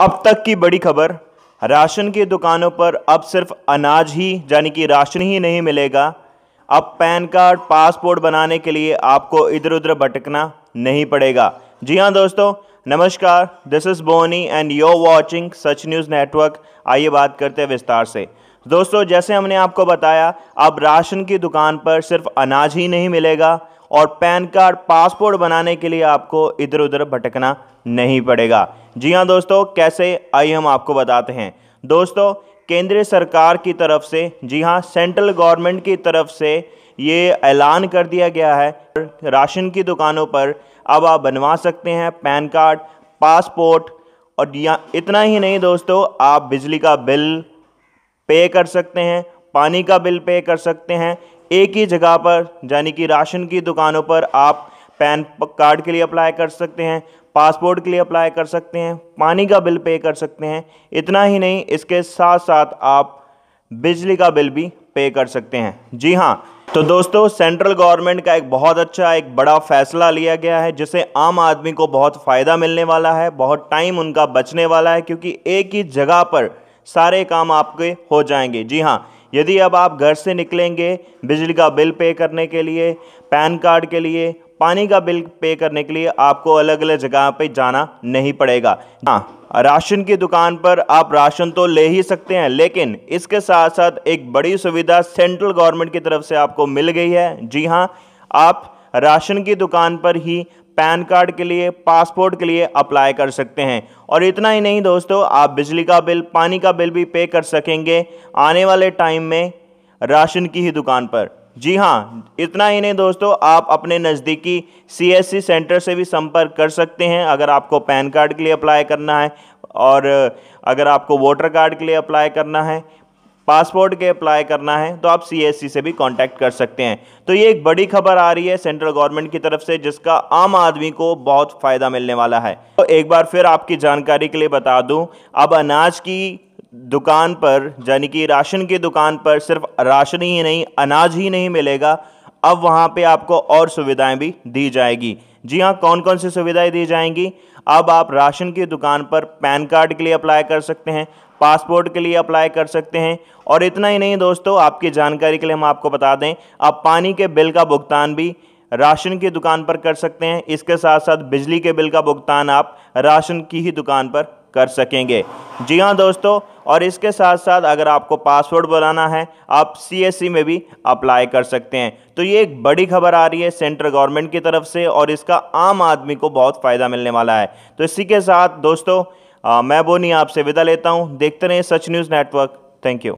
अब तक की बड़ी खबर राशन की दुकानों पर अब सिर्फ अनाज ही यानी कि राशन ही नहीं मिलेगा अब पैन कार्ड पासपोर्ट बनाने के लिए आपको इधर उधर भटकना नहीं पड़ेगा जी हाँ दोस्तों नमस्कार this is Boni and your watching Sach news network आइए बात करते हैं विस्तार से दोस्तों जैसे हमने आपको बताया अब राशन की दुकान पर सिर्फ अनाज ही नहीं मिलेगा और पैन कार्ड पासपोर्ट बनाने के लिए आपको इधर उधर भटकना नहीं पड़ेगा जी हाँ दोस्तों कैसे आइए हम आपको बताते हैं दोस्तों केंद्र सरकार की तरफ से जी हाँ सेंट्रल गवर्नमेंट की तरफ से ये ऐलान कर दिया गया है राशन की दुकानों पर अब आप बनवा सकते हैं पैन कार्ड पासपोर्ट और या इतना ही नहीं दोस्तों आप बिजली का बिल पे कर सकते हैं पानी का बिल पे कर सकते हैं एक ही जगह पर यानी कि राशन की दुकानों पर आप पैन कार्ड के लिए अप्लाई कर सकते हैं पासपोर्ट के लिए अप्लाई कर सकते हैं पानी का बिल पे कर सकते हैं इतना ही नहीं इसके साथ साथ आप बिजली का बिल भी पे कर सकते हैं जी हाँ तो दोस्तों सेंट्रल गवर्नमेंट का एक बहुत अच्छा एक बड़ा फैसला लिया गया है जिससे आम आदमी को बहुत फ़ायदा मिलने वाला है बहुत टाइम उनका बचने वाला है क्योंकि एक ही जगह पर सारे काम आपके हो जाएंगे जी हाँ यदि अब आप घर से निकलेंगे बिजली का बिल पे करने के लिए पैन कार्ड के लिए पानी का बिल पे करने के लिए आपको अलग अलग जगह पे जाना नहीं पड़ेगा हाँ राशन की दुकान पर आप राशन तो ले ही सकते हैं लेकिन इसके साथ साथ एक बड़ी सुविधा सेंट्रल गवर्नमेंट की तरफ से आपको मिल गई है जी हाँ आप राशन की दुकान पर ही पैन कार्ड के लिए पासपोर्ट के लिए अप्लाई कर सकते हैं और इतना ही नहीं दोस्तों आप बिजली का बिल पानी का बिल भी पे कर सकेंगे आने वाले टाइम में राशन की ही दुकान पर जी हाँ इतना ही नहीं दोस्तों आप अपने नज़दीकी सीएससी सेंटर से भी संपर्क कर सकते हैं अगर आपको पैन कार्ड के लिए अप्लाई करना है और अगर आपको वोटर कार्ड के लिए अप्लाई करना है पासपोर्ट के अप्लाई करना है तो आप सी से भी कांटेक्ट कर सकते हैं तो ये एक बड़ी खबर आ रही है सेंट्रल गवर्नमेंट की तरफ से जिसका आम आदमी को बहुत फ़ायदा मिलने वाला है तो एक बार फिर आपकी जानकारी के लिए बता दूं अब अनाज की दुकान पर यानी कि राशन की दुकान पर सिर्फ राशन ही नहीं अनाज ही नहीं मिलेगा अब वहाँ पे आपको और सुविधाएं भी दी जाएगी जी हाँ कौन कौन सी सुविधाएं दी जाएंगी अब आप राशन की दुकान पर पैन कार्ड के लिए अप्लाई कर सकते हैं पासपोर्ट के लिए अप्लाई कर सकते हैं और इतना ही नहीं दोस्तों आपकी जानकारी के लिए हम आपको बता दें आप पानी के बिल का भुगतान भी राशन की दुकान पर कर सकते हैं इसके साथ साथ बिजली के बिल का भुगतान आप राशन की ही दुकान पर कर सकेंगे जी हाँ दोस्तों और इसके साथ साथ अगर आपको पासवर्ड बनाना है आप सी e में भी अप्लाई कर सकते हैं तो ये एक बड़ी खबर आ रही है सेंट्रल गवर्नमेंट की तरफ से और इसका आम आदमी को बहुत फ़ायदा मिलने वाला है तो इसी के साथ दोस्तों आ, मैं बोनी आपसे विदा लेता हूँ देखते रहें Sach news network thank you